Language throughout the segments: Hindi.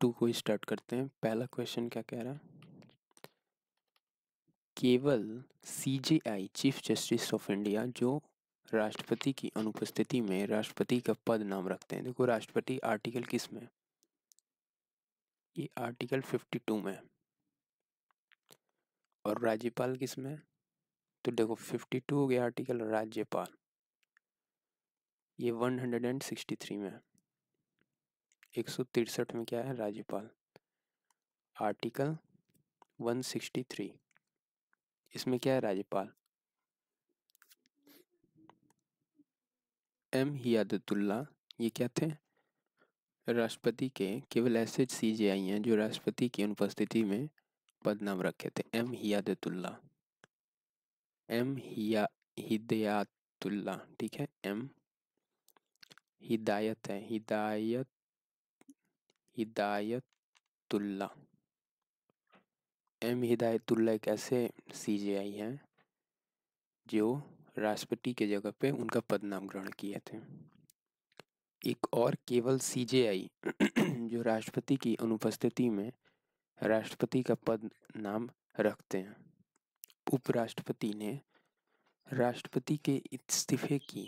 टू को स्टार्ट करते हैं पहला क्वेश्चन क्या कह रहा है केवल आई चीफ जस्टिस ऑफ इंडिया जो राष्ट्रपति की अनुपस्थिति में राष्ट्रपति का पद नाम रखते हैं देखो राष्ट्रपति आर्टिकल किस में ये आर्टिकल फिफ्टी टू में और राज्यपाल किस में तो देखो फिफ्टी टू हो गया आर्टिकल राज्यपाल ये one hundred and sixty three में है एक में क्या है राज्यपाल आर्टिकल 163 इसमें क्या है राज्यपाल एम हियादतुल्ला ये क्या थे राष्ट्रपति के केवल ऐसे सी जे आई हैं जो राष्ट्रपति की अनुपस्थिति में पदनाम रखे थे एम हियादतुल्ला एम हिया हिदयातुल्ला ठीक है एम हिदायत है हिदायत हिदायतुल्ला एम हिदायतुल्ला एक ऐसे सी जे आई हैं जो राष्ट्रपति के जगह पे उनका पद नाम ग्रहण किए थे एक और केवल सी जे आई जो राष्ट्रपति की अनुपस्थिति में राष्ट्रपति का पद नाम रखते हैं उपराष्ट्रपति ने राष्ट्रपति के इस्तीफे की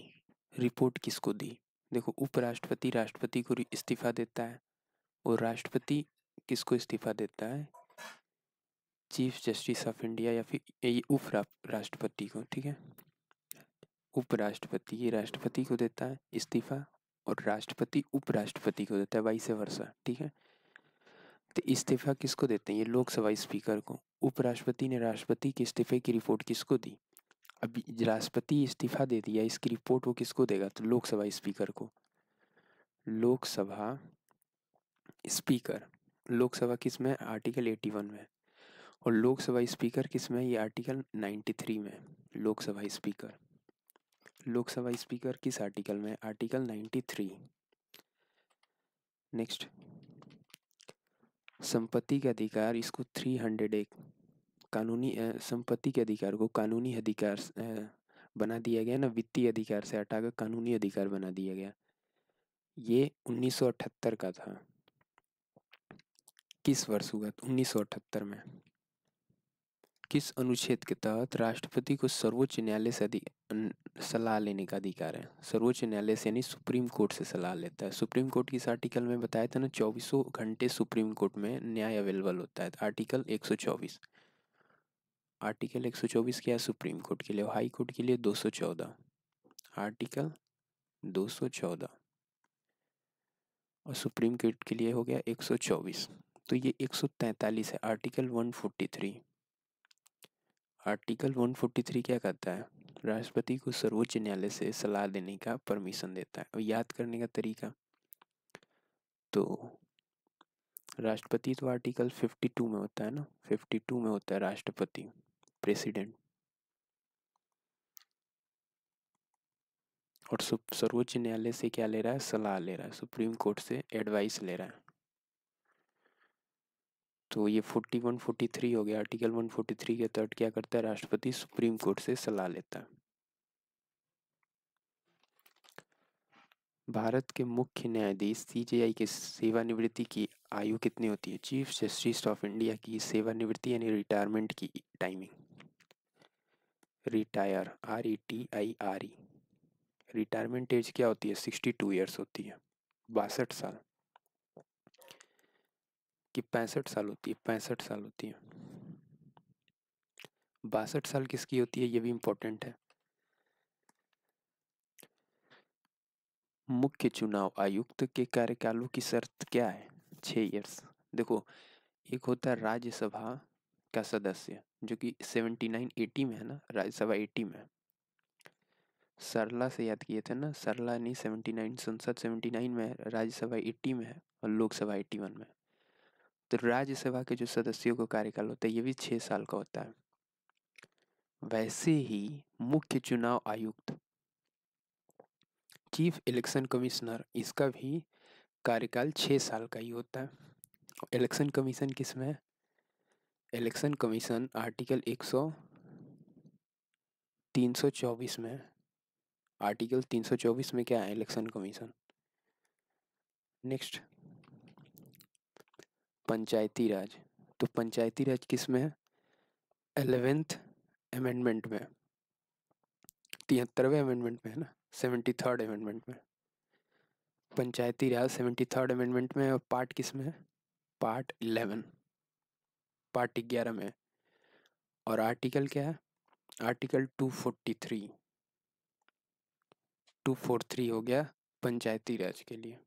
रिपोर्ट किसको दी देखो उपराष्ट्रपति राष्ट्रपति को इस्तीफा देता है और राष्ट्रपति किसको इस्तीफा देता है चीफ जस्टिस ऑफ इंडिया या फिर उप राष्ट्रपति को ठीक है उपराष्ट्रपति ये राष्ट्रपति को देता है इस्तीफा और राष्ट्रपति उपराष्ट्रपति को देता है से वर्षा ठीक है तो इस्तीफा किसको देते हैं ये लोकसभा स्पीकर को उपराष्ट्रपति ने राष्ट्रपति के इस्तीफे की रिपोर्ट किसको दी अभी राष्ट्रपति इस्तीफा दे दिया इसकी रिपोर्ट वो किसको देगा तो लोकसभा स्पीकर को लोकसभा स्पीकर लोकसभा किस में आर्टिकल 81 में और लोकसभा स्पीकर किस में ये आर्टिकल 93 में लोकसभा स्पीकर लोकसभा स्पीकर किस आर्टिकल में आर्टिकल 93 नेक्स्ट संपत्ति के अधिकार इसको 300 एक कानूनी संपत्ति के अधिकार को कानूनी अधिकार बना दिया गया ना वित्तीय अधिकार से हटाकर कानूनी अधिकार बना दिया गया ये 1978 का था किस वर्ष हुआ उन्नीस में किस अनुच्छेद के तहत राष्ट्रपति को सर्वोच्च न्यायालय से सलाह लेने का अधिकार है सर्वोच्च न्यायालय से यानी सुप्रीम कोर्ट से सलाह लेता है सुप्रीम कोर्ट की इस आर्टिकल में बताया था ना चौबीसों घंटे सुप्रीम कोर्ट में न्याय अवेलेबल होता है आर्टिकल 124 आर्टिकल 124 क्या है सुप्रीम कोर्ट के लिए हाई कोर्ट के लिए 214 आर्टिकल 214 और सुप्रीम कोर्ट के लिए हो गया एक तो ये 143 है आर्टिकल 143 आर्टिकल 143 क्या कहता है राष्ट्रपति को सर्वोच्च न्यायालय से सलाह देने का परमिशन देता है और याद करने का तरीका तो राष्ट्रपति तो आर्टिकल 52 में होता है ना 52 में होता है राष्ट्रपति प्रेसिडेंट और सर्वोच्च न्यायालय से क्या ले रहा है सलाह ले रहा है सुप्रीम कोर्ट से एडवाइस ले रहा है तो ये फोर्टी थ्री हो गया आर्टिकल 143 के तहत क्या करता है राष्ट्रपति सुप्रीम कोर्ट से सलाह लेता है भारत के मुख्य न्यायाधीश सीजेआई के सेवानिवृत्ति की आयु कितनी होती है चीफ जस्टिस ऑफ इंडिया की सेवानिवृत्ति यानी रिटायरमेंट की timing retire R E T I R E retirement age क्या होती है सिक्सटी टू ईयर्स होती है बासठ साल कि पैंसठ साल होती है पैंसठ साल होती है बासठ साल किसकी होती है ये भी इम्पोर्टेंट है मुख्य चुनाव आयुक्त के कार्यकालों की शर्त क्या है छह इयर्स देखो एक होता है राज्यसभा का सदस्य जो कि सेवेंटी नाइन एटी में है ना राज्यसभा एटी में सरला से याद किए थे ना सरला नहीं सेवेंटी नाइन संसद सेवेंटी नाइन में है राज्यसभा एट्टी में है और लोकसभा एट्टी वन में तो राज्यसभा के जो सदस्यों का कार्यकाल होता है ये भी छः साल का होता है वैसे ही मुख्य चुनाव आयुक्त चीफ इलेक्शन कमिश्नर इसका भी कार्यकाल छः साल का ही होता है इलेक्शन कमीशन किस में इलेक्शन कमीशन आर्टिकल 100 324 में आर्टिकल 324 में क्या है election commission next Panchayati Raj तो पंचायती राज किस में है एलेवेंथ अमेंडमेंट में तिहत्तरवें अमेंडमेंट में है ना सेवेंटी थर्ड अमेंडमेंट में Panchayati Raj seventy third amendment में और पार्ट किस में है पार्ट इलेवन पार्ट ग्यारह में और आर्टिकल क्या है article two forty three two four three हो गया पंचायती राज के लिए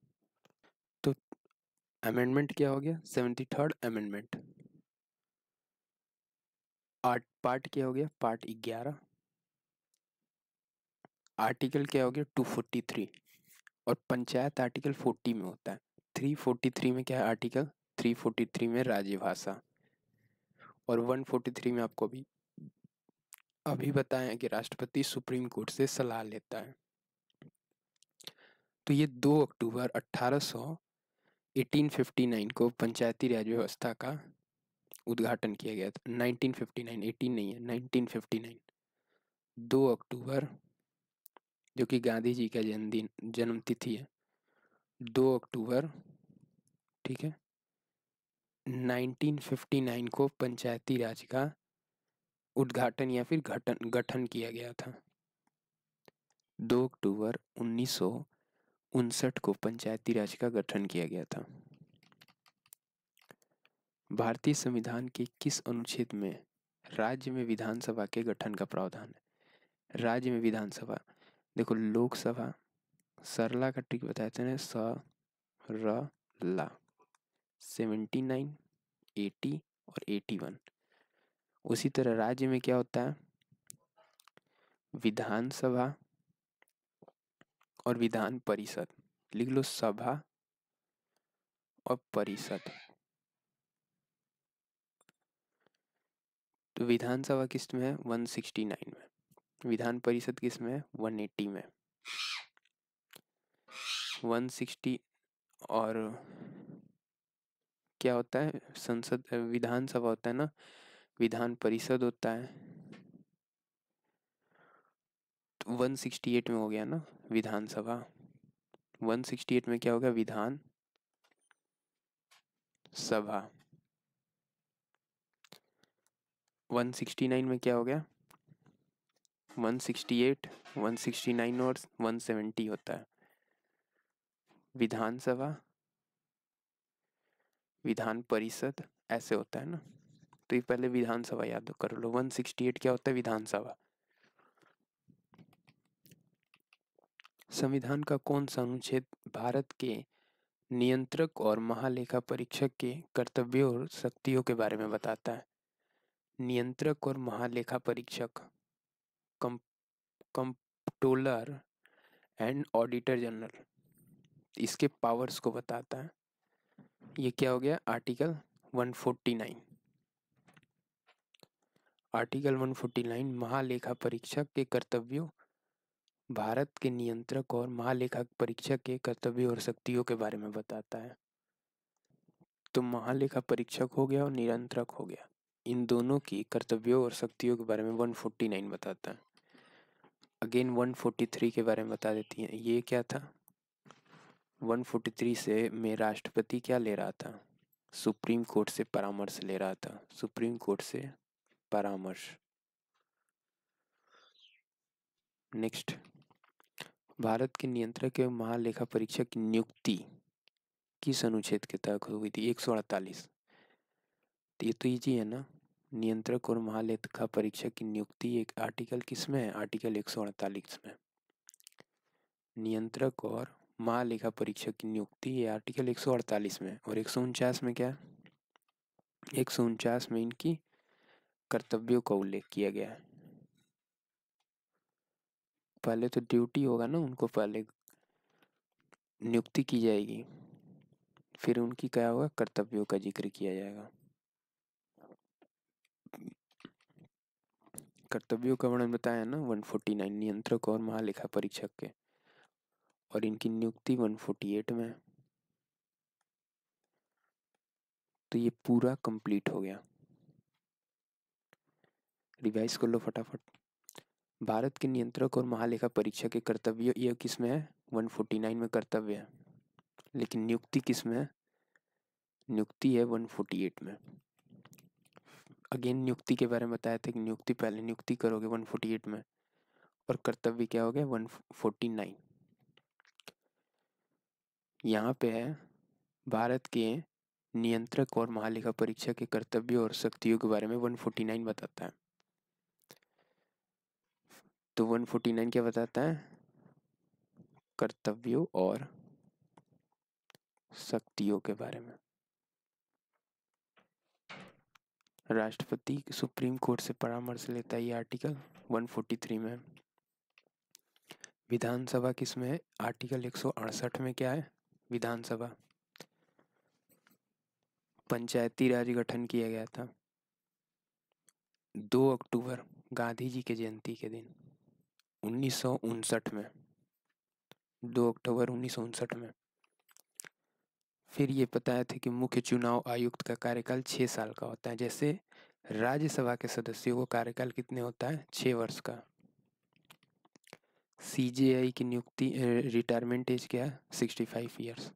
अमेंडमेंट क्या हो गया seventy third amendment art part क्या हो गया पार्ट ग्यारह आर्टिकल क्या हो गया टू फोर्टी थ्री और पंचायत आर्टिकल फोर्टी में होता है थ्री फोर्टी थ्री में क्या है आर्टिकल थ्री फोर्टी थ्री में राज्य भाषा और वन फोर्टी थ्री में आपको अभी अभी बताया कि राष्ट्रपति सुप्रीम कोर्ट से सलाह लेता है तो ये दो अक्टूबर अट्ठारह सौ 1859 को पंचायती राज व्यवस्था का उद्घाटन किया गया था 1959 18 नहीं है 1959 दो अक्टूबर जो कि गांधी जी का जन्मदिन जन्मतिथि है दो अक्टूबर ठीक है 1959 को पंचायती राज का उद्घाटन या फिर गठन गठन किया गया था 2 अक्टूबर उन्नीस उनसठ को पंचायती राज का गठन किया गया था भारतीय संविधान के किस अनुच्छेद में राज्य में विधानसभा के गठन का प्रावधान है राज्य में विधानसभा देखो लोकसभा सरला का ट्रिक बताया था ना स र ला सेवेंटी नाइन एटी और एटी वन उसी तरह राज्य में क्या होता है विधानसभा और विधान परिषद लिख लो सभा और परिषद तो विधानसभा किस में है 169 में विधान परिषद किस में है 180 में 160 और क्या होता है संसद विधानसभा होता है ना विधान परिषद होता है वन सिक्सटी एट में हो गया ना विधानसभा वन सिक्सटी एट में क्या हो गया विधान सभा नाइन में क्या हो गया सिक्सटी नाइन और सेवेंटी होता है विधानसभा विधान परिषद ऐसे होता है ना तो ये पहले विधानसभा याद कर लो वन सिक्सटी एट क्या होता है विधानसभा संविधान का कौन सा अनुच्छेद भारत के नियंत्रक और महालेखा परीक्षक के कर्तव्यों और शक्तियों के बारे में बताता है नियंत्रक और महालेखा परीक्षक कंप्टोलर एंड ऑडिटर जनरल इसके पावर्स को बताता है ये क्या हो गया आर्टिकल 149 आर्टिकल 149 महालेखा परीक्षक के कर्तव्यों भारत के नियंत्रक और महालेखा परीक्षक के कर्तव्य और शक्तियों के बारे में बताता है तो महालेखा परीक्षक हो गया और नियंत्रक हो गया इन दोनों की कर्तव्यों और शक्तियों के बारे में 149 बताता है अगेन 143 के बारे में बता देती है ये क्या था 143 से मैं राष्ट्रपति क्या ले रहा था सुप्रीम कोर्ट से परामर्श ले रहा था सुप्रीम कोर्ट से परामर्श नेक्स्ट भारत के नियंत्रक एवं महालेखा परीक्षक की नियुक्ति किस अनुच्छेद के तहत हुई थी एक सौ अड़तालीस तो ये तो ईजी है ना नियंत्रक और महालेखा परीक्षक की नियुक्ति एक आर्टिकल किस में है आर्टिकल एक सौ अड़तालीस में नियंत्रक और महालेखा परीक्षक की नियुक्ति ये आर्टिकल एक सौ अड़तालीस में और एक सौ उनचास में क्या है एक सौ उनचास में इनकी कर्तव्यों का उल्लेख किया गया है पहले तो ड्यूटी होगा ना उनको पहले नियुक्ति की जाएगी फिर उनकी क्या होगा कर्तव्यों का जिक्र किया जाएगा कर्तव्यों का वर्णन बताया ना वन फोर्टी नाइन नियंत्रक और महालेखा परीक्षक के और इनकी नियुक्ति वन फोर्टी एट में तो ये पूरा कंप्लीट हो गया रिवाइज कर लो फटाफट भारत के नियंत्रक और महालेखा परीक्षा के कर्तव्य यह किस में है नाइन में कर्तव्य है लेकिन नियुक्ति किस में है नियुक्ति है एट में अगेन नियुक्ति के बारे में बताया था कि नियुक्ति पहले नियुक्ति करोगे वन फोर्टी एट में और कर्तव्य क्या हो गया वन फोर्टी नाइन यहाँ पे है भारत के नियंत्रक और महालेखा परीक्षा के कर्तव्य और शक्तियों के बारे में वन फोर्टी नाइन बताता है तो 149 क्या बताता है कर्तव्यों और शक्तियों के बारे में राष्ट्रपति सुप्रीम कोर्ट से परामर्श लेता है ये आर्टिकल 143 में विधानसभा किसमें है आर्टिकल 168 में क्या है विधानसभा पंचायती राज गठन किया गया था 2 अक्टूबर गांधी जी के जयंती के दिन उन्नीस में दो अक्टूबर उन्नीस में फिर ये बताया था कि मुख्य चुनाव आयुक्त का कार्यकाल छः साल का होता है जैसे राज्यसभा के सदस्यों का कार्यकाल कितने होता है छः वर्ष का सी की नियुक्ति रिटायरमेंट एज क्या है sixty five years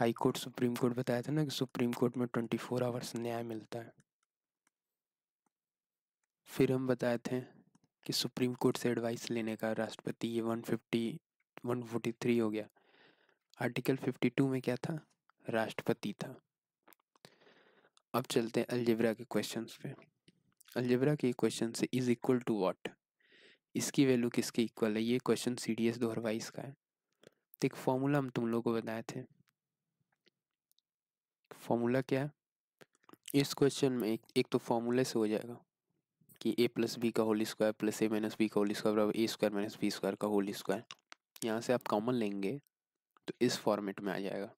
high court supreme court बताया था ना कि सुप्रीम कोर्ट में ट्वेंटी फोर आवर्स न्याय मिलता है फिर हम बताए थे कि सुप्रीम कोर्ट से एडवाइस लेने का राष्ट्रपति ये one fifty one forty three हो गया आर्टिकल फिफ्टी टू में क्या था राष्ट्रपति था अब चलते हैं अलजेबरा के क्वेश्चंस पे अलजेब्रा के क्वेश्चन से इज इक्वल टू व्हाट इसकी वैल्यू किसके इक्वल है ये क्वेश्चन सी डी एस दो हजार बाईस का है तो एक फॉर्मूला हम तुम लोग को बताए थे फॉर्मूला क्या है इस क्वेश्चन में एक, एक तो फॉर्मूले से हो जाएगा कि ए प्लस बी का whole square plus A minus B का होल स्क्वायर बराबर A square minus B square का होल स्क्वायर यहाँ से आप कॉमन लेंगे तो इस फॉर्मेट में आ जाएगा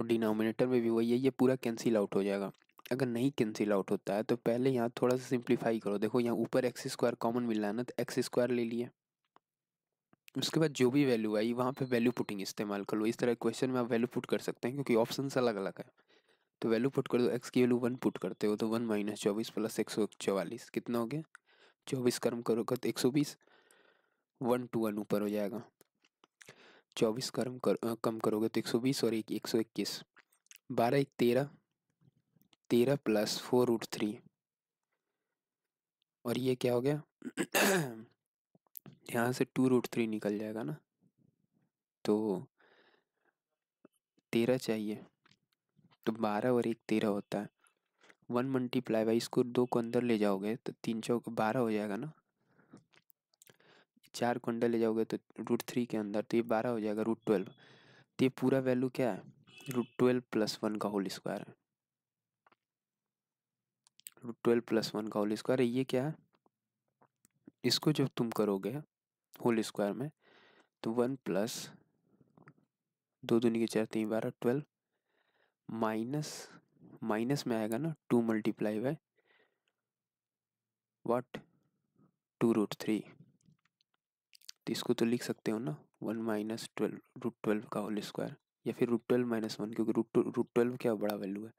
और डिनोमिनेटर में भी वही है ये पूरा कैंसिल आउट हो जाएगा अगर नहीं कैंसिल आउट होता है तो पहले यहाँ थोड़ा सा सिंप्लीफाई करो देखो यहाँ ऊपर एक्स स्क्वायर कॉमन मिल रहा है ना तो एक्स स्क्वायर ले लिए उसके बाद जो भी वैल्यू आई वहाँ पे वैल्यू पुटिंग इस्तेमाल कर लो इस तरह क्वेश्चन में आप वैल्यू पुट कर सकते हैं क्योंकि ऑप्शन अलग अलग है तो वैल्यू पुट कर दो एक्स की वैल्यू वन पुट करते हो तो वन माइनस चौबीस प्लस एक सौ चौवालीस कितना हो गया चौबीस कर्म करो तो एक सौ बीस वन टू वन ऊपर हो जाएगा चौबीस कर्म कर आ, कम करोगे तो एक सौ बीस और एक एक सौ इक्कीस बारह एक तेरह तेरह प्लस फोर रूट थ्री और ये क्या हो गया यहाँ से टू रूट थ्री निकल जाएगा ना तो तेरह चाहिए तो बारह और एक तेरह होता है वन मल्टीप्लाई बाई इसको दो को अंदर ले जाओगे तो तीन चौक बारह हो जाएगा ना चार को अंदर ले जाओगे तो रूट थ्री के अंदर तो ये बारह हो जाएगा रूट ट्वेल्व तो ये पूरा वैल्यू क्या है रूट ट्वेल्व प्लस वन का होल स्क्वायर है रूट ट्वेल्व प्लस वन का होल स्क्वायर ये क्या है इसको जब तुम करोगे होल स्क्वायर में तो वन प्लस दो दूनी के चार तीन बारह ट्वेल्व माइनस माइनस में आएगा ना two multiply by what two root three तो इसको तो लिख सकते हो ना one minus twelve root twelve का होल स्क्वायर या फिर रूट ट्वेल्व माइनस वन क्योंकि रूट रूट ट्वेल्व क्या बड़ा वैल्यू है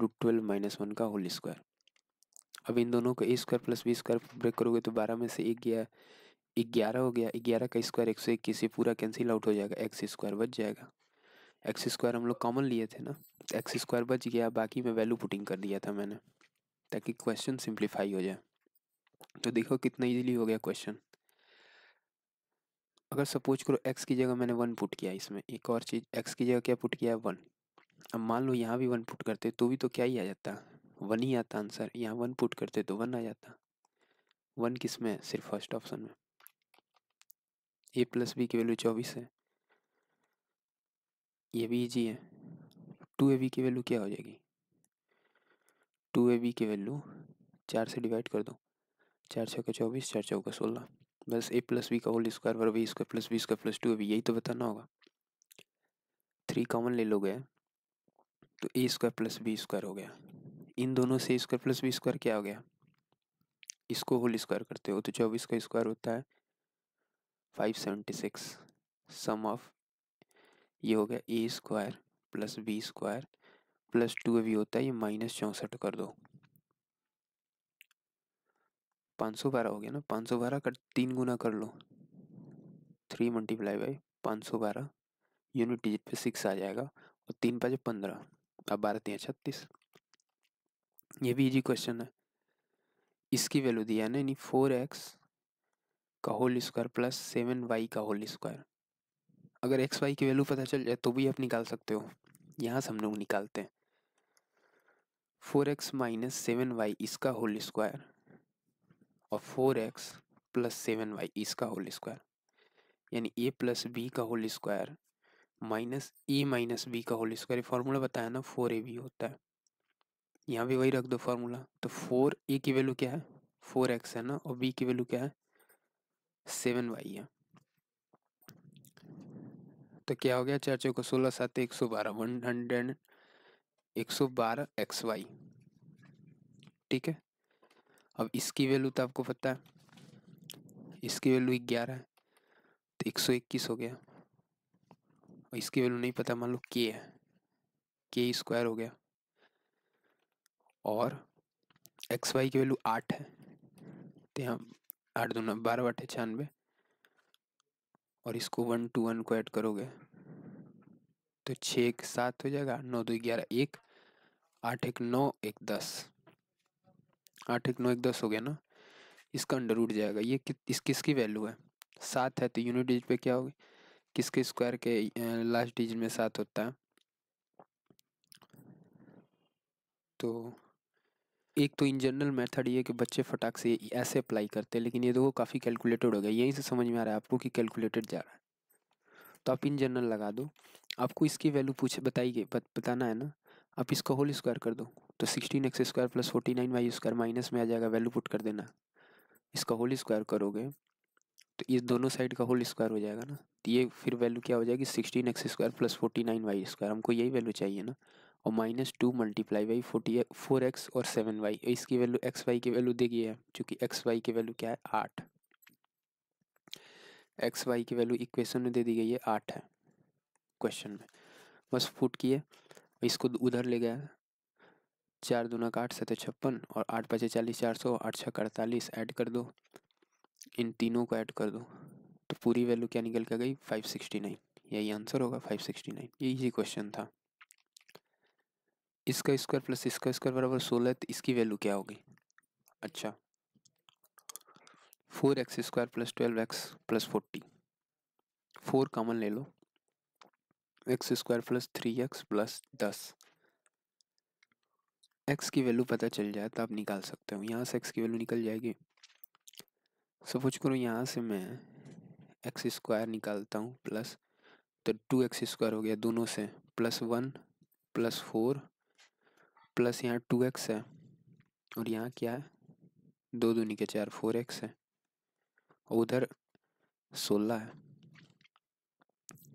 रूट ट्वेल्व माइनस वन का होल स्क्वायर अब इन दोनों का A square plus B square break करोगे तो बारह में से एक गया ग्यारह हो गया ग्यारह का स्क्वायर एक सौ इक्कीस पूरा कैंसिल आउट हो जाएगा एक्स स्क्वायर बच जाएगा एक्स स्क्वायर हम लोग कॉमन लिए थे ना तो एक्स स्क्वायर बच गया बाकी में वैल्यू पुटिंग कर दिया था मैंने ताकि क्वेश्चन सिंप्लीफाई हो जाए तो देखो कितना इजीली हो गया क्वेश्चन अगर सपोज करो एक्स की जगह मैंने वन पुट किया इसमें एक और चीज़ एक्स की जगह क्या पुट किया है वन अब मान लो यहाँ भी वन पुट करते तो भी तो क्या ही आ जाता वन ही आता आंसर यहाँ वन पुट करते तो वन आ जाता वन किस में सिर्फ फर्स्ट ऑप्शन में ए प्लस बी की वैल्यू चौबीस है ये भी इजी है टू ए बी की वैल्यू क्या हो जाएगी टू ए बी की वैल्यू चार से डिवाइड कर दो चार छः का चौबीस चार का सोलह बस ए प्लस बी का होल स्क्वायर बराबर B square plus B square plus two A B यही तो बताना होगा थ्री कॉमन ले लोगे तो A square plus B square हो गया इन दोनों से स्क्वायर प्लस बी स्क्वायर क्या हो गया इसको होल स्क्वायर करते हो तो चौबीस का स्क्वायर होता है five seventy six sum of ये हो गया A square plus B square plus two अभी होता है ये माइनस चौंसठ कर दो पाँच सौ बारह हो गया ना पाँच सौ बारह का तीन गुना कर लो थ्री मल्टीप्लाई बाई पाँच सौ बारह यूनिट डिजिट पे सिक्स आ जाएगा और तीन पाँच पंद्रह अब बारह तीन छत्तीस ये भी इजी क्वेश्चन है इसकी वैल्यू दिया ना यानी फोर एक्स का whole square plus seven Y का होल स्क्वायर अगर एक्स वाई की वैल्यू पता चल जाए तो भी आप निकाल सकते हो यहाँ से हम लोग निकालते हैं four X minus seven Y इसका होल स्क्वायर और four X plus seven Y इसका होल स्क्वायर यानी ए प्लस बी का whole square minus A e minus B का होल स्क्वायर फार्मूला बताया ना फोर ए बी होता है यहाँ भी वही रख दो फार्मूला तो फोर ए की वैल्यू क्या है फोर एक्स है ना और बी की वैल्यू क्या है सेवन वाई है तो क्या हो गया चार को सोलह सात एक सौ बारह वन हंड्रेड एक सौ बारह एक्स वाई ठीक है अब इसकी वैल्यू तो आपको पता है इसकी वैल्यू ग्यारह है तो एक सौ इक्कीस हो गया और इसकी वैल्यू नहीं पता मान लो के है के स्क्वायर हो गया और एक्स वाई की वैल्यू आठ है तो यहाँ आठ नौ बारह अठे छियानवे और इसको वन टू वन को ऐड करोगे तो छः एक सात हो जाएगा नौ दो ग्यारह एक आठ एक नौ एक दस आठ एक नौ एक दस हो गया ना इसका अंडर रूट जाएगा ये किस इस किसकी वैल्यू है सात है तो यूनिट डिजिट पे क्या होगी किसके स्क्वायर के लास्ट डिजिट में सात होता है तो एक तो इन जनरल मेथड ये कि बच्चे फटाक से ऐसे अप्लाई करते हैं लेकिन ये देखो काफ़ी कैलकुलेटेड हो गया यहीं से समझ में आ रहा है आपको कि कैलकुलेटेड जा रहा है तो आप इन जनरल लगा दो आपको इसकी वैल्यू पूछ बताइए बत, बताना है ना आप इसका होल स्क्वायर कर दो तो sixteen X square plus forty nine Y square minus में आ जाएगा वैल्यू पुट कर देना इसका होल स्क्वायर करोगे तो इस दोनों साइड का होल स्क्वायर हो जाएगा ना तो ये फिर वैल्यू क्या हो जाएगी sixteen X square plus forty nine Y square हमको यही वैल्यू चाहिए ना और minus two multiply by forty four X और सेवन वाई इसकी वैल्यू एक्स वाई की वैल्यू देखिए है चूँकि एक्स वाई की वैल्यू क्या है आठ एक्स वाई की वैल्यू इक्वेशन में दे दी गई है आठ है क्वेश्चन में बस फुट किए इसको उधर ले गया चार दूना का आठ सतह छप्पन और आठ पचे चालीस चार सौ आठ छः अड़तालीस ऐड कर दो इन तीनों को ऐड कर दो तो पूरी वैल्यू क्या निकल के गई फाइव सिक्सटी नाइन यही आंसर होगा फाइव सिक्सटी नाइन ये इजी क्वेश्चन था इसका स्क्वायर प्लस इसका स्क्वायर बराबर सोलह तो इसकी वैल्यू क्या होगी अच्छा four X square plus twelve X plus forty four common ले लो X square plus three X plus दस एक्स की वैल्यू पता चल जाए तो आप निकाल सकते हो यहाँ से एक्स की वैल्यू निकल जाएगी सपोज करो यहाँ से मैं एक्स स्क्वायर निकालता हूँ प्लस तो टू एक्स स्क्वायर हो गया दोनों से plus one plus four plus यहाँ टू एक्स है और यहाँ क्या है दो दूनी के चार फोर एक्स है और उधर सोलह है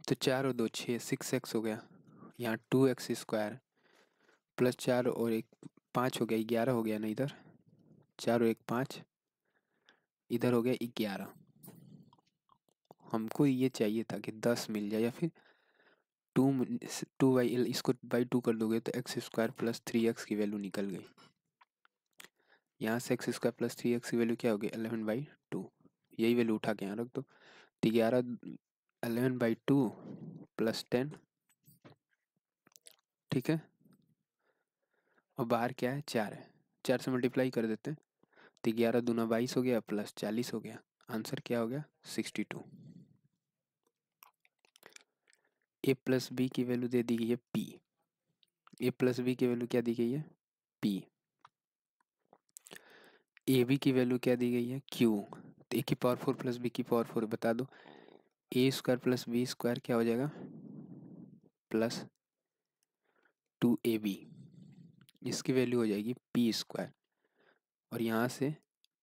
तो चार और दो छः सिक्स एक्स हो गया यहाँ टू एक्स स्क्वायर प्लस चार और एक पाँच हो गया ग्यारह हो गया ना इधर चार और एक पाँच इधर हो गया ग्यारह हमको ये चाहिए था कि दस मिल जाए या फिर टू टू बाई एल इसको बाई टू कर दोगे तो X square plus three X की वैल्यू निकल गई यहाँ से X square plus three X की वैल्यू क्या होगी अलेवन बाई टू यही वैल्यू उठा के यहाँ रख दो तो ग्यारह eleven by two plus ten ठीक है और बाहर क्या है चार है चार से मल्टीप्लाई कर देते हैं तो ग्यारह दूना बाईस हो गया प्लस चालीस हो गया आंसर क्या हो गया sixty two A plus B की वैल्यू दे दी गई है पी ए प्लस बी की वैल्यू क्या दी गई है पी ए बी की वैल्यू क्या दी गई है क्यू तो ए की पावर फोर प्लस बी की पावर फोर बता दो A square plus B square क्या हो जाएगा प्लस टू ए बी इसकी वैल्यू हो जाएगी पी स्क्वायर और यहाँ से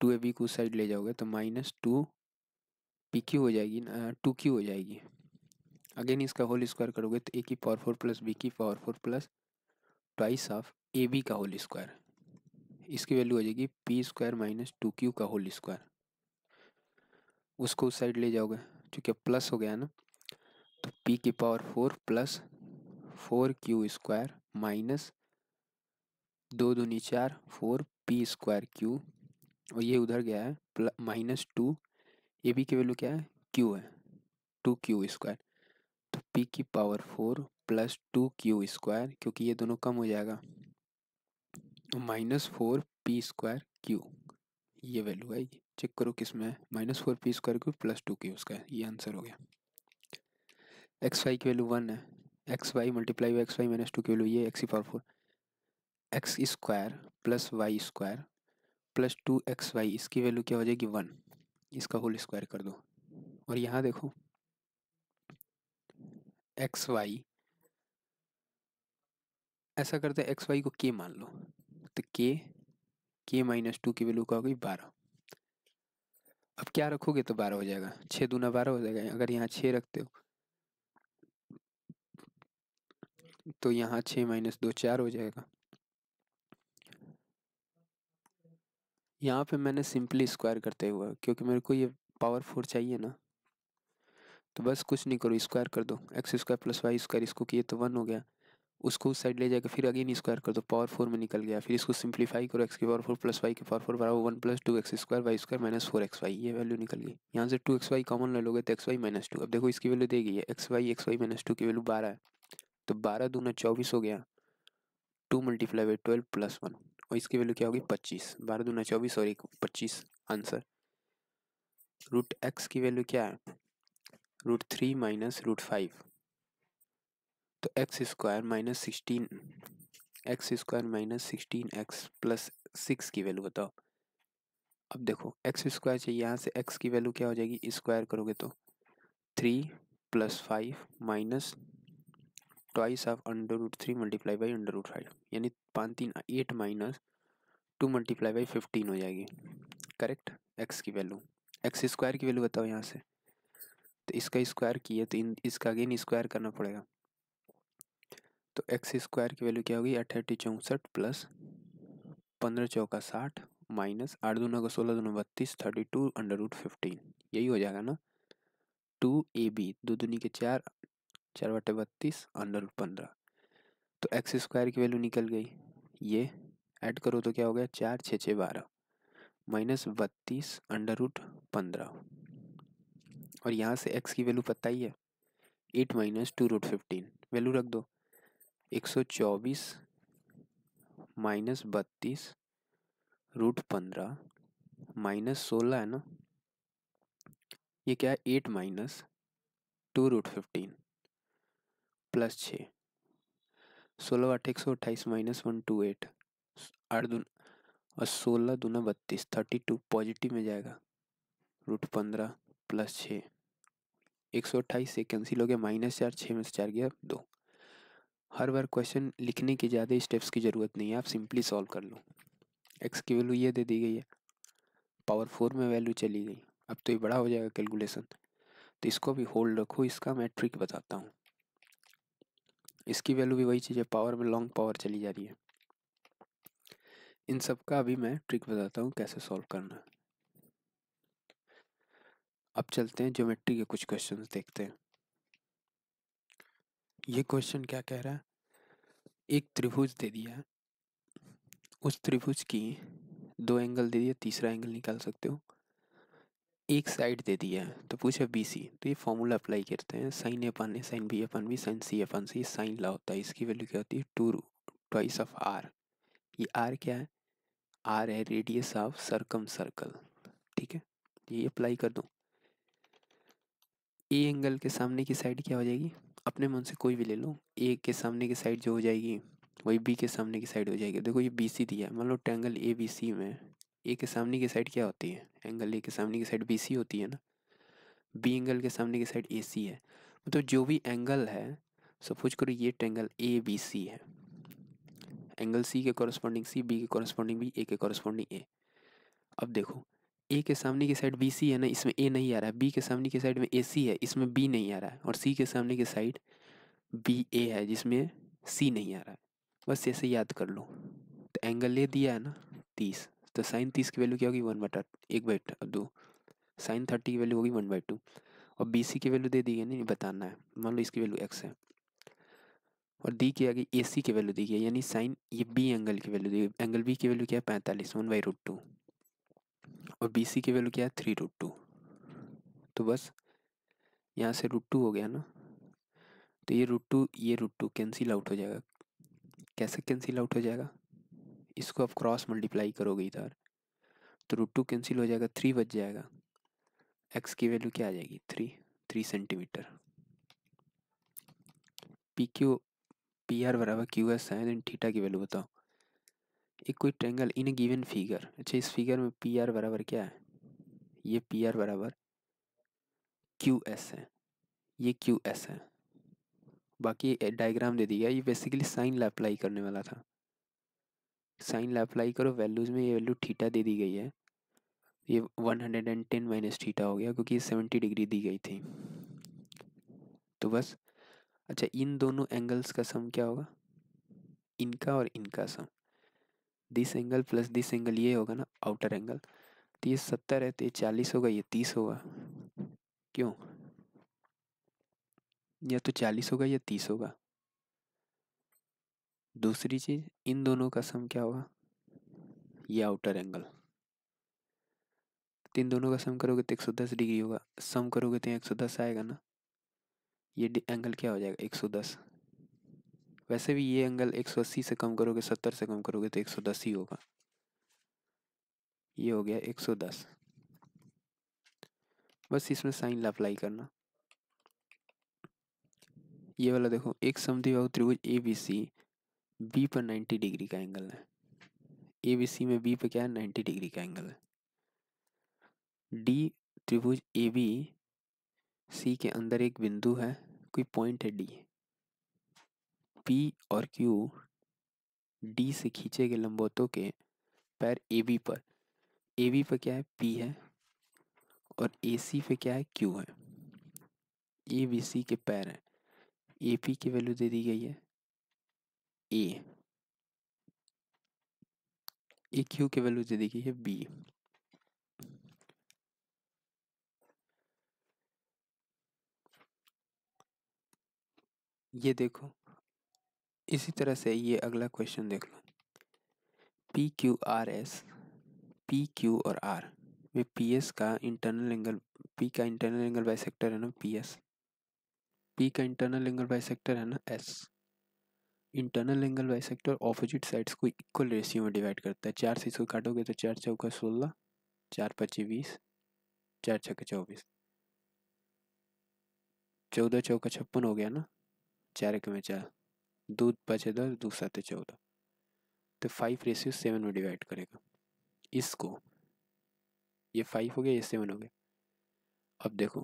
टू ए बी को उस साइड ले जाओगे तो माइनस टू पी क्यू हो जाएगी टू क्यू हो जाएगी अगेन इसका होल स्क्वायर करोगे तो ए की पावर फोर प्लस बी की power four plus twice of A B का होल स्क्वायर इसकी वैल्यू हो जाएगी P square minus two Q का होल स्क्वायर उसको उस साइड ले जाओगे चूँकि प्लस हो गया ना तो पी की power four plus four Q square minus दो दूनी चार फोर पी स्क्वायर क्यू और ये उधर गया है माइनस टू ए बी की वैल्यू क्या है क्यू है टू क्यू स्क्वायर पी की power four plus two Q square क्योंकि ये दोनों कम हो जाएगा minus four P square Q ये वैल्यू आएगी चेक करो किस में minus four P square Q plus two Q square ये आंसर हो गया एक्स वाई की वैल्यू वन है X Y multiply X Y minus two की वैल्यू ये एक्स की power four X square plus Y square plus two X Y इसकी वैल्यू क्या हो जाएगी वन इसका होल स्क्वायर कर दो और यहाँ देखो एक्स वाई ऐसा करते हैं एक्स वाई को के मान लो तो के के माइनस टू की वैल्यू का हो गई बारह अब क्या रखोगे तो बारह हो जाएगा छः दूना बारह हो जाएगा अगर यहाँ छः रखते हो तो यहाँ छः माइनस दो चार हो जाएगा यहाँ पे मैंने सिंपली स्क्वायर करते हुए क्योंकि मेरे को ये पावर फोर चाहिए ना तो बस कुछ नहीं करो स्क्वायर कर दो X square plus Y square इसको किए तो वन हो गया उसको उस साइड ले जाकर फिर अगेन स्क्वायर कर दो पावर फोर में निकल गया फिर इसको सिंप्लीफाई करो एक्स की पावर फोर प्लस वाई की पावर फोर बराबर one plus two X square Y square minus four X Y ये वैल्यू निकल गई यहाँ से टू एक्स वाई कॉमन ले लोगे तो एक्स वाई माइनस टू अब देखो इसकी वैल्यू देगी है X Y X Y minus two की वैल्यू बारह है तो बारह दूना चौबीस हो गया two multiply by twelve plus one और इसकी वैल्यू क्या होगी पच्चीस बारह दूना चौबीस और एक पच्चीस आंसर रूट एक्स की वैल्यू क्या है root three minus root five तो X square minus sixteen X square minus sixteen X plus six की वैल्यू बताओ अब देखो एक्स स्क्वायर चाहिए यहाँ से एक्स की वैल्यू क्या हो जाएगी स्क्वायर करोगे तो three plus five minus twice of under root three multiply by under root five यानी पाँच तीन eight minus two multiply by fifteen हो जाएगी करेक्ट एक्स की वैल्यू एक्स स्क्वायर की वैल्यू बताओ यहाँ से तो इसका स्क्वायर किए तो इन इसका अगेन स्क्वायर करना पड़ेगा तो एक्स स्क्वायर की वैल्यू क्या होगी अट्ठाईटी चौंसठ प्लस पंद्रह चौका साठ माइनस आठ दोनों का सोलह दोनों बत्तीस thirty two under root fifteen यही हो जाएगा ना टू ए बी दो दूनी के चार चार बटे बत्तीस अंडर रूट पंद्रह तो एक्स स्क्वायर की वैल्यू निकल गई ये ऐड करो तो क्या हो गया चार छः छः बारह माइनस बत्तीस अंडर रूट पंद्रह और यहाँ से एक्स की वैल्यू पता ही है eight minus two root fifteen value रख दो एक सौ चौबीस माइनस बत्तीस रूट पंद्रह माइनस सोलह है ना ये क्या है eight minus two root fifteen plus छः सोलह आठ एक सौ अट्ठाईस माइनस वन टू एट आठ दून और सोलह दूना बत्तीस थर्टी टू पॉजिटिव में जाएगा रूट पंद्रह प्लस छः एक सौ अट्ठाईस से कैंसिल हो गया माइनस चार छः में से चार गया दो हर बार क्वेश्चन लिखने की ज़्यादा स्टेप्स की ज़रूरत नहीं है आप सिंपली सॉल्व कर लो एक्स की वैल्यू ये दे दी गई है पावर फोर में वैल्यू चली गई अब तो ये बड़ा हो जाएगा कैलकुलेशन तो इसको भी होल्ड रखो इसका मैं ट्रिक बताता हूँ इसकी वैल्यू भी वही चीज़ है पावर में लॉन्ग पावर चली जा रही है इन सब का अभी मैं ट्रिक बताता हूँ कैसे सॉल्व करना है अब चलते हैं ज्योमेट्री के कुछ क्वेश्चन देखते हैं ये क्वेश्चन क्या कह रहा है एक त्रिभुज दे दिया है उस त्रिभुज की दो एंगल दे दिया तीसरा एंगल निकाल सकते हो एक साइड दे दिया है तो पूछा बी सी तो ये फॉर्मूला अप्लाई करते हैं sine A upon A sine B upon B sine C upon C sine law होता है इसकी वैल्यू क्या होती है टू ट्वाइस ऑफ आर ये आर क्या है आर है रेडियस ऑफ सर्कम सर्कल ठीक है ये अप्लाई कर दूँ ए एंगल के सामने की साइड क्या हो जाएगी अपने मन से कोई भी ले लो ए के सामने की साइड जो हो जाएगी वही बी के सामने की साइड हो जाएगी देखो ये बी सी दिया है मान लो ट्रैंगल ए बी सी में ए के सामने की साइड क्या होती है एंगल ए के सामने की साइड बी सी होती है ना बी एंगल के सामने की साइड ए सी है मतलब जो भी एंगल है सपोज करो ये ट्रैंगल ए बी सी है एंगल सी के कॉरस्पॉन्डिंग सी बी के कॉरस्पॉन्डिंग बी ए के कॉरस्पॉन्डिंग ए अब देखो ए के सामने की साइड बी सी है ना इसमें ए नहीं आ रहा है बी के सामने की साइड में ए सी है इसमें बी नहीं आ रहा है और सी के सामने की साइड बी ए है जिसमें सी नहीं आ रहा है बस ऐसे याद कर लो तो एंगल ए दिया है ना तीस तो साइन तीस की वैल्यू क्या होगी वन बटा एक बाई दो साइन थर्टी की वैल्यू होगी वन बाई टू और बी सी की वैल्यू दे दी गई नहीं बताना है मान लो इसकी वैल्यू एक्स है और दी की आगे ए सी की वैल्यू दी गई यानी साइन ये बी एंगल की वैल्यू दी एंगल बी की वैल्यू क्या है पैंतालीस वन बाई रूट टू और बी सी की वैल्यू क्या है थ्री रूट टू तो बस यहाँ से रूट टू हो गया ना तो ये रूट टू ये रूट टू कैंसिल आउट हो जाएगा कैसे कैंसिल आउट हो जाएगा इसको आप क्रॉस मल्टीप्लाई करोगे इधर तो रूट टू कैंसिल हो जाएगा थ्री बच जाएगा एक्स की वैल्यू क्या आ जाएगी three three centimetre P Q P R बराबर क्यू एस है एंड थीटा की वैल्यू बताओ इक्वी ट्रेंगल इन गिवन फिगर अच्छा इस फिगर में पी आर बराबर क्या है ये पी आर बराबर क्यू एस है ये क्यू एस है बाकी डायग्राम दे दिया ये बेसिकली साइन ला अप्लाई करने वाला था साइन ला अप्लाई करो वैल्यूज़ में ये वैल्यू थीटा दे दी गई है ये one hundred and ten minus theta हो गया क्योंकि सेवेंटी डिग्री दी गई थी तो बस अच्छा इन दोनों एंगल्स का सम क्या होगा इनका और इनका sum this angle plus this angle ये होगा ना आउटर एंगल तो ये सत्तर है तो ये चालीस होगा ये तीस होगा क्यों या तो चालीस होगा या तीस होगा दूसरी चीज इन दोनों का सम क्या होगा ये आउटर एंगल तीन दोनों का सम करोगे तो एक सौ दस डिग्री होगा सम करोगे तो एक सौ दस आएगा ना ये एंगल क्या हो जाएगा एक सौ दस वैसे भी ये एंगल 180 से कम करोगे 70 से कम करोगे तो 110 ही होगा ये हो गया 110 बस इसमें साइन अप्लाई करना ये वाला देखो एक समद्विबाहु त्रिभुज ए बी सी बी पर 90 डिग्री का एंगल है ए बी सी में बी पर क्या है 90 डिग्री का एंगल है डी त्रिभुज ए बी सी के अंदर एक बिंदु है कोई पॉइंट है डी पी और क्यू डी से खींचे गए लंबौतों के पैर ए बी पर ए बी पर क्या है पी है और ए सी पे क्या है क्यू है ए बी सी के पैर हैं ए पी की वैल्यू दे दी गई है ए क्यू की वैल्यू दे दी गई है बी ये देखो इसी तरह से ये अगला क्वेश्चन देख लो P Q R S P Q और आर में पी एस का इंटरनल एंगल पी का इंटरनल एंगल बाई सेक्टर है ना पी एस पी का इंटरनल एंगल बाई सेक्टर है ना S internal angle by bisector opposite sides को इक्वल रेशियो में डिवाइड करता है चार से इसको काटोगे तो चार चौका सोलह चार पच्चीस बीस चार छक्के चौबीस चौदह चौका छप्पन हो गया ना चार एक में चार दो पाँच दस दो सात चौदह तो फाइव रेशियो सेवन में डिवाइड करेगा इसको ये फाइव हो गया ये सेवन हो गया अब देखो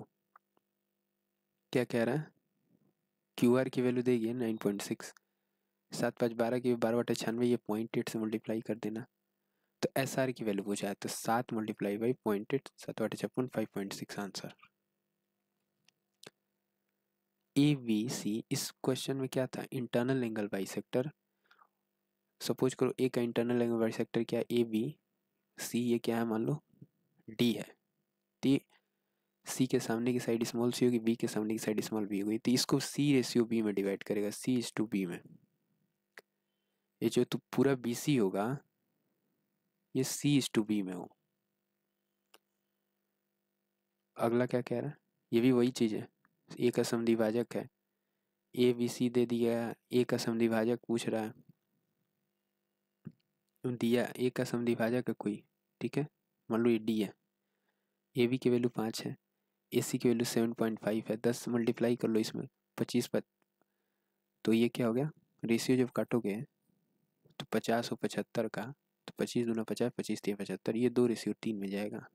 क्या कह रहा है क्यू आर की वैल्यू देगी नाइन पॉइंट सिक्स सात पाँच बारह की बारह बटे छानवे ये पॉइंट एट से मल्टीप्लाई कर देना तो एस आर की वैल्यू पूछा है तो सात मल्टीप्लाई बाई पॉइंट एट सात बटे छप्पन five point six answer A B C इस क्वेश्चन में क्या था internal angle by bisector suppose करो ए का इंटरनल एंगल बाई सेक्टर क्या ए बी सी ये क्या है मान लो डी है टी तो सी के सामने की साइड स्मॉल सी होगी बी के सामने की साइड स्मॉल बी होगी तो इसको सी रेशियो बी में डिवाइड करेगा सी इज टू बी में ये जो तो पूरा बी सी होगा ये सी इज टू बी में हो अगला क्या कह रहा है ये भी वही चीज़ है एक असम विभाजक है ए बी सी दे दिया एक असम विभाजक पूछ रहा है दिया एक असम विभाजक है कोई ठीक है मान लो ये डी है ए बी की वैल्यू पाँच है ए सी की वैल्यू सेवन पॉइंट फाइव है दस मल्टीप्लाई कर लो इसमें पच्चीस पर तो ये क्या हो गया रेशियो जब काटोगे तो पचास और पचहत्तर का तो पच्चीस दूना पचास पच्चीस तीन पचहत्तर ये दो रेशियो तीन में जाएगा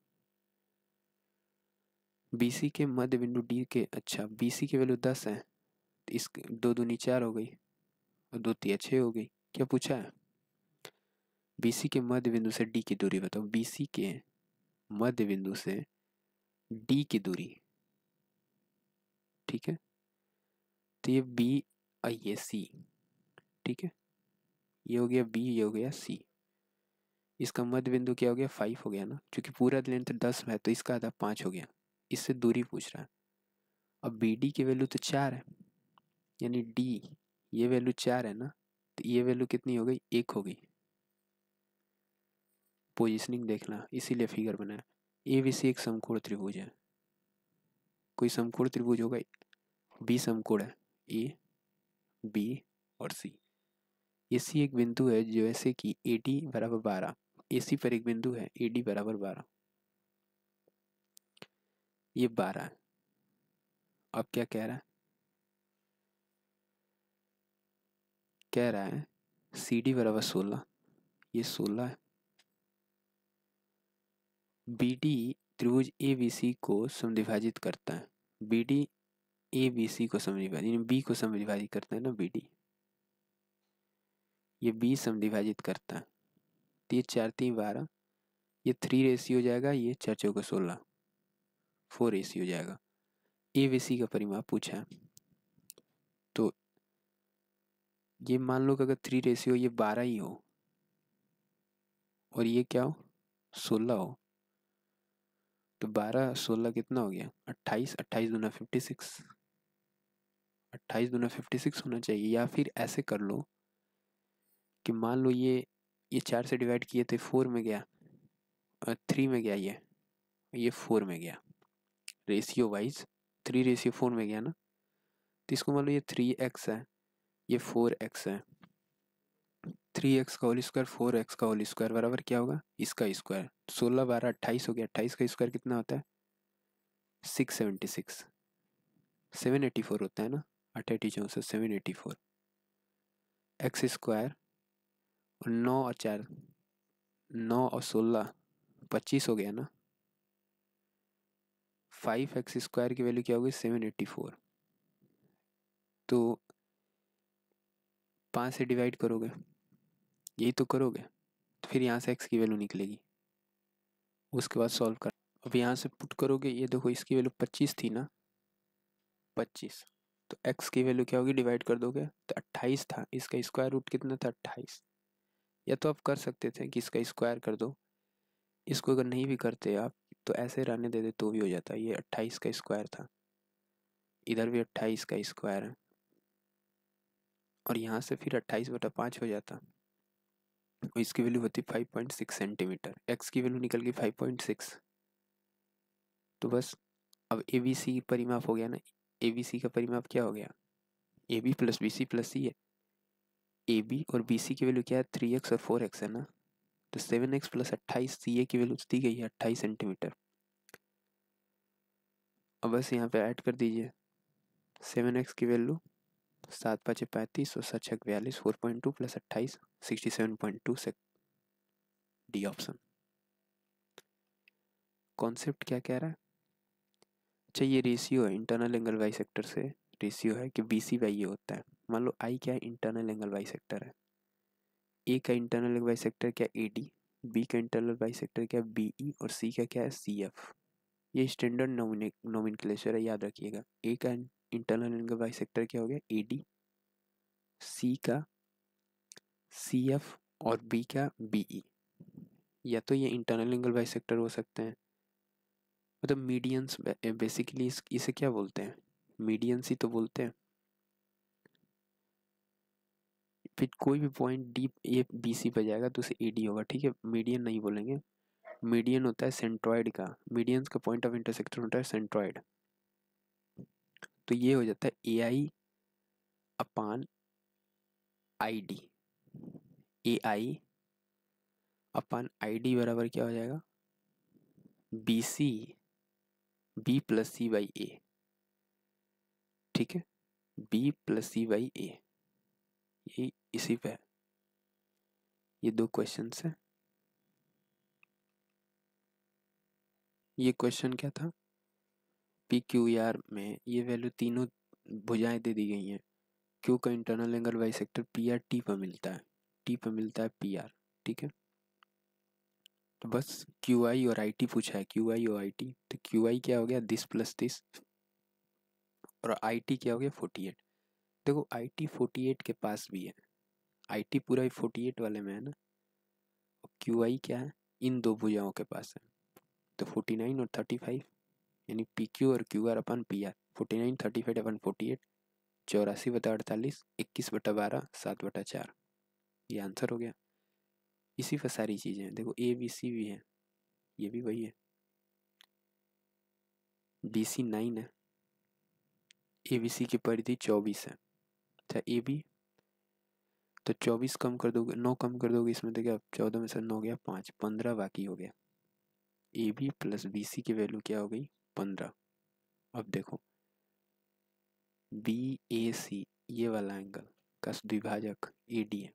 बी सी के मध्य बिंदु डी के अच्छा बी सी की वैल्यू दस है तो इस दो दूनी चार हो गई और दो तीन छः हो गई क्या पूछा है बी सी के मध्य बिंदु से डी की दूरी बताओ बी सी के मध्य बिंदु से डी की दूरी ठीक है तो ये बी और ये सी ठीक है ये हो गया बी ये हो गया सी इसका मध्य बिंदु क्या हो गया फाइव हो गया ना क्योंकि पूरा लेंथ दस है तो इसका आधा पाँच हो गया इससे दूरी पूछ रहा है अब बी डी की वैल्यू तो चार है यानी डी ये वैल्यू चार है ना तो ये वैल्यू कितनी हो गई एक हो गई पोजिशनिंग देखना इसीलिए फिगर बनाया ए बी सी एक समकोण त्रिभुज है कोई समकोण त्रिभुज होगा बी समकोण है ए बी और सी ए सी एक बिंदु है जैसे कि ए डी बराबर बारह ए सी पर एक बिंदु है ए डी बराबर बारह ये बारह अब क्या कह रहा है कह रहा है सी डी बराबर सोलह ये सोलह है बी डी त्रिभुज ए बी सी को समिभाजित करता है B D A B C को समिभाजित यानी बी को समिभाजित करता है ना बी डी ये बी समिभाजित करता है तो ये चार तीन बारह ये थ्री रेसी हो जाएगा ये चार चौके सोलह फोर ए सी हो जाएगा ए वे सी का परिमाप पूछा है तो ये मान लो कि अगर थ्री रेशियो ये बारह ही हो और ये क्या हो सोलह हो तो बारह सोलह कितना हो गया अट्ठाईस अट्ठाईस दूना फिफ्टी सिक्स अट्ठाईस दूना फिफ्टी सिक्स होना चाहिए या फिर ऐसे कर लो कि मान लो ये ये चार से डिवाइड किए थे फोर में गया और थ्री में गया ये ये फोर में गया ratio wise three ratio four में गया ना तो इसको मान लो ये थ्री एक्स है ये फोर एक्स है थ्री एक्स का होल स्क्वायर फोर एक्स का होल स्क्वायर बराबर क्या होगा इसका स्क्वायर सोलह बारह अट्ठाईस हो गया अट्ठाईस का स्क्वायर कितना होता है six seventy six seven eighty four होता है ना एटी चौंसठ seven eighty four X square और नौ और चार नौ और सोलह पच्चीस हो गया ना फाइव एक्स स्क्वायर की वैल्यू क्या होगी सेवन एट्टी फोर तो पाँच से डिवाइड करोगे यही तो करोगे तो फिर यहाँ से एक्स की वैल्यू निकलेगी उसके बाद सॉल्व कर अब यहाँ से पुट करोगे ये देखो इसकी वैल्यू पच्चीस थी ना पच्चीस तो एक्स की वैल्यू क्या होगी डिवाइड कर दोगे तो अट्ठाईस था इसका स्क्वायर रूट कितना था अट्ठाईस या तो आप कर सकते थे कि इसका स्क्वायर कर दो इसको अगर नहीं भी करते आप तो ऐसे रहने दे दे तो भी हो जाता है ये अट्ठाईस का स्क्वायर था इधर भी अट्ठाईस का स्क्वायर है और यहाँ से फिर अट्ठाईस बटा पाँच हो जाता और इसकी वैल्यू होती five point six centimetre X की वैल्यू निकल गई फाइव पॉइंट सिक्स तो बस अब ए बी सी परिमाप हो गया ना ए बी सी का परिमाप क्या हो गया A B plus B C plus C है ए बी और बी सी की वैल्यू क्या है थ्री एक्स और फोर एक्स है ना तो सेवन एक्स प्लस अट्ठाईस सी ए की वैल्यू दी गई है अट्ठाईस सेंटीमीटर अब बस यहाँ पे ऐड कर दीजिए सेवन एक्स की वैल्यू सात पाँच पैंतीस और छः बयालीस फोर पॉइंट टू प्लस अट्ठाईस सिक्सटी सेवन पॉइंट टू से डी ऑप्शन कॉन्सेप्ट क्या कह रहा है अच्छा ये रेशियो है इंटरनल एंगल वाई सेक्टर से रेशियो है कि बी सी वाई ये होता है मान लो आई क्या है इंटरनल एंगल वाई सेक्टर है ए का इंटरनल बाई सेक्टर क्या ए डी बी का इंटरनल बाई सेक्टर क्या बी ई e? और सी का क्या है सी एफ ये स्टैंडर्ड नोमिन क्लेशर है याद रखिएगा ए का इंटरनल इनका बाई सेक्टर क्या हो गया ए डी सी का सी एफ और बी का बी ई e। या तो ये इंटरनल एंगल बाई सेक्टर हो सकते हैं मतलब मीडियंस बेसिकली इस, इसे क्या बोलते हैं मीडियंस ही तो बोलते हैं फिर कोई भी point D A B C पर जाएगा तो उसे ए डी होगा ठीक है मीडियन नहीं बोलेंगे मीडियन होता है सेंट्रॉइड का मीडियंस का पॉइंट ऑफ इंटरसेक्शन होता है सेंट्रॉइड तो ये हो जाता है ए आई अपान I D A I upon I D बराबर क्या हो जाएगा B C B plus C by A ठीक है B plus C by A यही इसी पे है ये दो क्वेश्चन है ये क्वेश्चन क्या था पी क्यू आर में ये वैल्यू तीनों भुजाएं दे दी गई हैं क्यू का internal angle bisector P R T पर मिलता है टी पर मिलता है पी आर ठीक है तो बस क्यू आई और आई टी पूछा है क्यू आई और आई टी तो क्यू आई क्या हो गया दिस प्लस दिस और आई टी क्या हो गया फोर्टी एट देखो आई टी फोर्टी एट के पास भी है आई टी पूरा फोर्टी एट वाले में है ना और क्यू आई क्या है इन दो भुजाओं के पास है तो फोर्टी नाइन और थर्टी फाइव यानी पी क्यू और Q R upon P R forty nine thirty five upon forty eight चौरासी बटा अड़तालीस इक्कीस बटा बारह सात बटा चार ये आंसर हो गया इसी पर सारी चीज़ें हैं देखो ए बी सी भी है ये भी वही है बी सी नाइन है ए बी सी की परिधि चौबीस है था ए बी तो चौबीस कम कर दोगे नौ कम कर दोगे इसमें देखिए क्या चौदह में से नौ गया पाँच पंद्रह बाकी हो गया A B plus B C की वैल्यू क्या हो गई पंद्रह अब देखो बी ए सी ये वाला एंगल का द्विभाजक ए डी है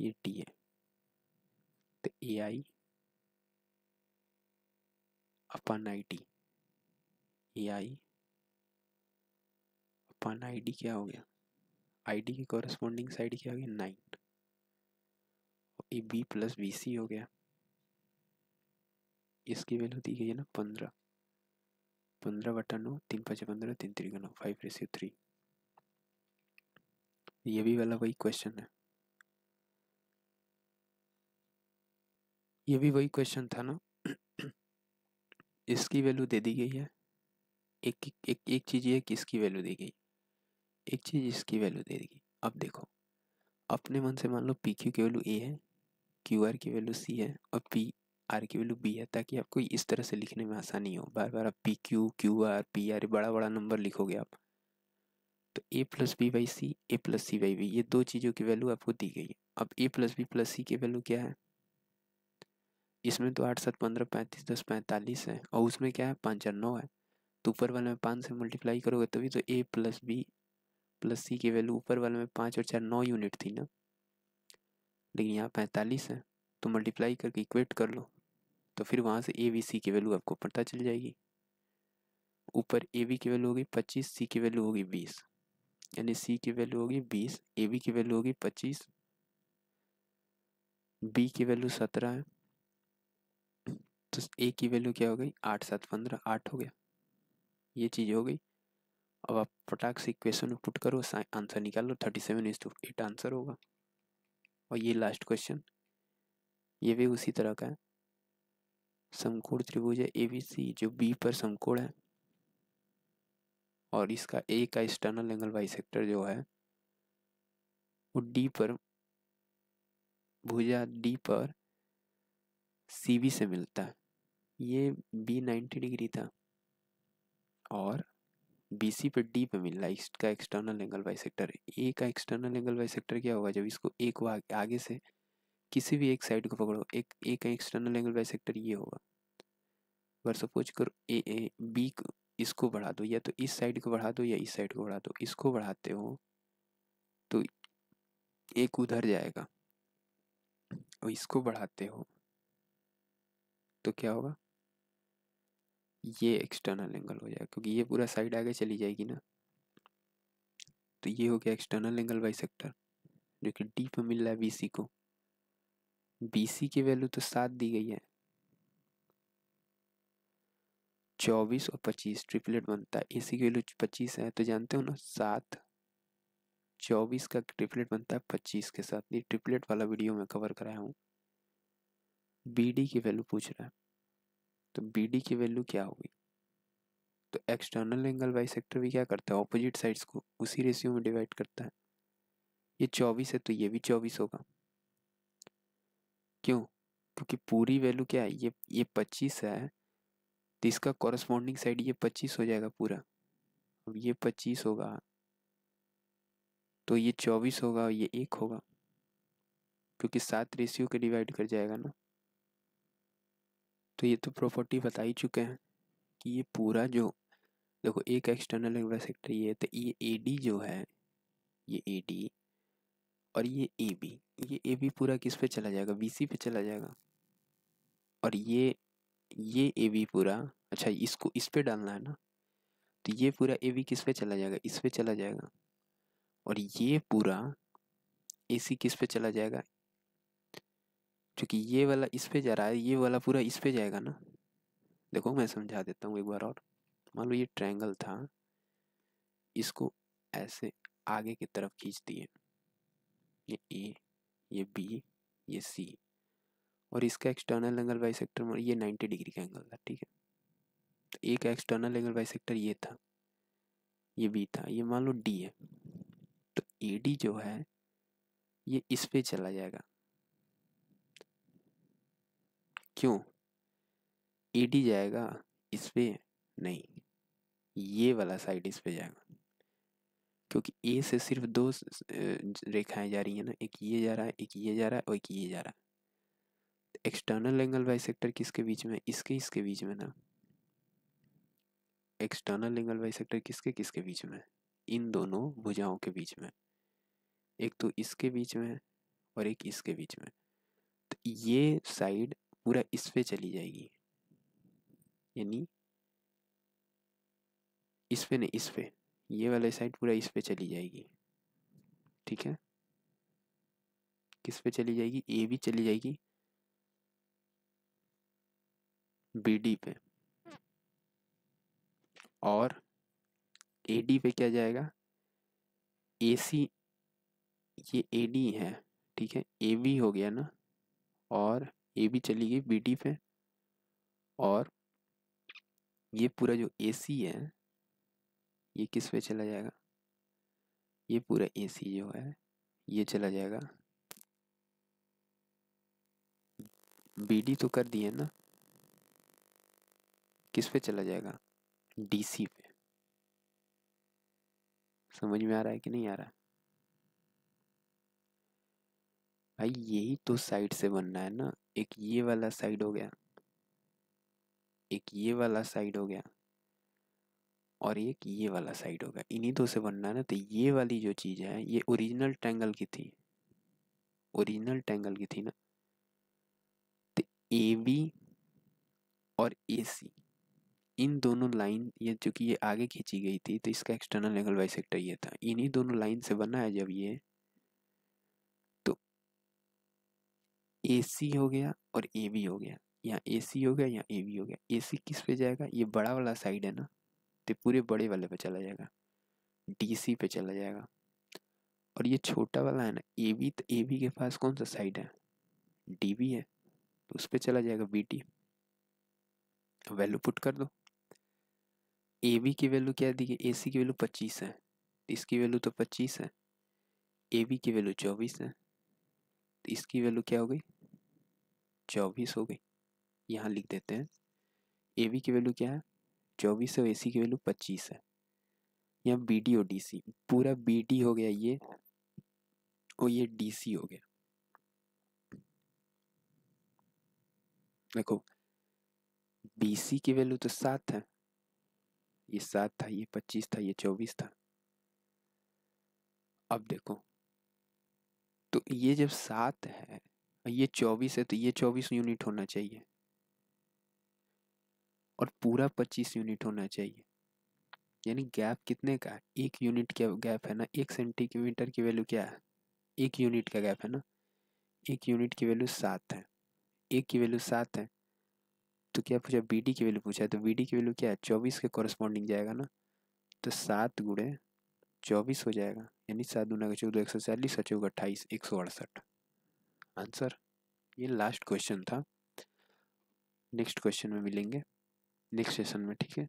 ये टी है तो ए आई अपन आई टी ए आई पाना आई डी क्या हो गया आई डी की कॉरस्पॉन्डिंग साइड क्या हो गया nine A B plus B C हो गया इसकी वैल्यू दी गई है ना पंद्रह पंद्रह बटा नौ तीन पाँच पंद्रह तीन तीन नौ फाइव रेसियो थ्री ये भी वाला वही क्वेश्चन है ये भी वही क्वेश्चन था ना इसकी वैल्यू दे दी गई है एक एक, एक चीज़ ये कि इसकी वैल्यू दी गई एक चीज़ इसकी वैल्यू दे देगी अब देखो अपने मन से मान लो पी क्यू की वैल्यू ए है क्यू आर की वैल्यू सी है और पी आर की वैल्यू बी है ताकि आपको इस तरह से लिखने में आसानी हो बार बार आप P Q Q R P R बड़ा बड़ा नंबर लिखोगे आप तो A plus B by C A plus C by B ये दो चीज़ों की वैल्यू आपको दी गई है अब A plus B plus C की वैल्यू क्या है इसमें तो आठ सात पंद्रह पैंतीस दस पैंतालीस है और उसमें क्या है पाँच चार नौ है तो ऊपर वाले में पाँच से मल्टीप्लाई करोगे तभी तो A plus B plus C की वैल्यू ऊपर वाले में पाँच और चार नौ यूनिट थी ना लेकिन यहाँ पैंतालीस है तो मल्टीप्लाई करके इक्वेट कर लो तो फिर वहाँ से ए बी सी की वैल्यू आपको पता चल जाएगी ऊपर ए बी की वैल्यू होगी पच्चीस सी की वैल्यू होगी बीस यानी सी की वैल्यू होगी बीस ए बी की वैल्यू होगी पच्चीस बी की वैल्यू सत्रह है तो ए की वैल्यू क्या हो गई आठ सात पंद्रह आठ हो गया ये चीज़ हो गई अब आप फटाक से इक्वेशन में पुट करो आंसर निकालो thirty seven is two eight answer होगा और ये लास्ट क्वेश्चन ये भी उसी तरह का है समकोण त्रिभुज है ए बी सी जो बी पर समकोण है और इसका ए का एक्सटर्नल एंगल वाई सेक्टर जो है वो डी पर भुजा डी पर सी बी से मिलता है ये बी नाइन्टी डिग्री था और बी सी पर डी पे मिल रहा है इसका external angle by sector A का एक्सटर्नल एंगल बाई सेक्टर क्या होगा जब इसको एक को आगे से किसी भी एक साइड को पकड़ो एक ए का एक्सटर्नल एंगल बाई सेक्टर ये होगा अगर सपोज करो ए ए बी को इसको बढ़ा दो या तो इस साइड को बढ़ा दो या इस साइड को बढ़ा दो इसको बढ़ाते हो तो एक उधर जाएगा और इसको बढ़ाते हो तो क्या होगा ये एक्सटर्नल एंगल हो जाएगा क्योंकि ये पूरा साइड आगे चली जाएगी ना तो ये हो गया एक्सटर्नल एंगल बाई जो कि डी पर मिल रहा है बी को बी की वैल्यू तो सात दी गई है चौबीस और पच्चीस ट्रिपलेट बनता है ए की वैल्यू पच्चीस है तो जानते हो ना सात चौबीस का ट्रिपलेट बनता है पच्चीस के साथ ये ट्रिपलेट वाला वीडियो में कवर कराया हूँ बी डी की वैल्यू पूछ रहा है तो बी डी की वैल्यू क्या होगी तो एक्सटर्नल एंगल वाई सेक्टर भी क्या करता है ऑपोजिट साइड्स को उसी रेशियो में डिवाइड करता है ये चौबीस है तो ये भी चौबीस होगा क्यों क्योंकि पूरी वैल्यू क्या है ये ये पच्चीस है तो इसका कॉरस्पॉन्डिंग साइड ये पच्चीस हो जाएगा पूरा अब ये पच्चीस होगा तो ये चौबीस होगा और ये एक होगा क्योंकि सात रेशियो के डिवाइड कर जाएगा ना तो ये तो प्रॉपर्टी बता ही चुके हैं कि ये पूरा जो देखो एक एक्सटर्नल एंगुलर सेक्टर ये तो ये ए डी जो है ये ए डी और ये ए बी ये ए बी पूरा किस पे चला जाएगा बी सी पे चला जाएगा और ये ये ए बी पूरा अच्छा इसको इस पे डालना है ना तो ये पूरा ए बी किस पे चला जाएगा इस पे चला जाएगा और ये पूरा ए सी किस पे चला जाएगा चूँकि ये वाला इस पे जा रहा है ये वाला पूरा इस पे जाएगा ना देखो मैं समझा देता हूँ एक बार और मान लो ये ट्रायंगल था इसको ऐसे आगे की तरफ खींच दिए ये ए ये बी ये सी और इसका एक्सटर्नल एंगल बाई सेक्टर ये नाइन्टी डिग्री का एंगल था ठीक है तो ए का एक्सटर्नल एंगल बाई सेक्टर ये था ये बी था ये मान लो डी है तो ए डी जो है ये इस पे चला जाएगा क्यों ईडी जाएगा इस पे नहीं ये वाला साइड इस पे जाएगा क्योंकि ए से सिर्फ दो रेखाएं जा रही हैं ना एक ये जा रहा है एक ये जा रहा है और एक ये जा रहा है एक्सटर्नल एंगल सेक्टर किसके बीच में इसके इसके बीच में ना एक्सटर्नल एंगल सेक्टर किसके किसके बीच में इन दोनों भुजाओं के बीच में एक तो इसके बीच में और एक इसके बीच में तो ये साइड पूरा इस पे चली जाएगी यानी इस पे नहीं इस पे ये वाला साइड पूरा इस पे चली जाएगी ठीक है किस पे चली जाएगी ए भी चली जाएगी बी डी पे और ए डी पे क्या जाएगा ए सी ये ए डी है ठीक है ए बी हो गया ना और ये भी चली गई बी डी पे और ये पूरा जो ए सी है ये किस पे चला जाएगा ये पूरा ए सी जो है ये चला जाएगा बी डी तो कर दिए ना किस पे चला जाएगा सी पे समझ में आ रहा है कि नहीं आ रहा है भाई यही तो साइड से बनना है ना एक ये वाला साइड हो गया एक ये वाला साइड हो गया और एक ये वाला साइड होगा इन्हीं दो से बनना है ना तो ये वाली जो चीज़ है ये ओरिजिनल ट्रैंगल की थी ओरिजिनल ट्रैंगल की थी ना तो ए बी और ए सी इन दोनों लाइन ये चूंकि ये आगे खींची गई थी तो इसका एक्सटर्नल एंगल बाइसेक्टर ये था इन्हीं दोनों लाइन से बना है जब ये ए सी हो गया और ए बी हो गया यहाँ ए सी हो गया यहाँ ए बी हो गया ए सी किस पे जाएगा ये बड़ा वाला साइड है ना तो पूरे बड़े वाले पे चला जाएगा डी सी पे चला जाएगा और ये छोटा वाला है ना ए बी तो ए बी के पास कौन सा साइड है डी बी है तो उस पर चला जाएगा बी टी वैल्यू पुट कर दो ए बी की वैल्यू क्या दी गई ए सी की वैल्यू पच्चीस है तो इसकी वैल्यू तो पच्चीस है ए बी की वैल्यू चौबीस है तो इसकी वैल्यू क्या हो गई चौबीस हो गई यहाँ लिख देते हैं ए बी की वैल्यू क्या है चौबीस और ए सी की वैल्यू पच्चीस है यहाँ बी डी और डी सी पूरा बी डी हो गया ये और ये डी सी हो गया देखो बी सी की वैल्यू तो सात है ये सात था ये पच्चीस था ये चौबीस था अब देखो तो ये जब सात है ये चौबीस है तो ये चौबीस यूनिट होना चाहिए और पूरा पच्चीस यूनिट होना चाहिए यानी गैप कितने का एक यूनिट का गैप है ना एक सेंटीमीटर की वैल्यू क्या है एक यूनिट का गैप है ना एक यूनिट की वैल्यू सात है एक की वैल्यू सात है तो क्या पूछा बी डी की वैल्यू पूछा है तो बी डी की वैल्यू क्या है चौबीस के कॉरस्पॉन्डिंग जाएगा ना तो सात गुड़े चौबीस हो जाएगा यानी सात दूना का चौदह एक सौ चालीस और अट्ठाईस एक सौ अड़सठ आंसर ये लास्ट क्वेश्चन था नेक्स्ट क्वेश्चन में मिलेंगे नेक्स्ट सेशन में ठीक है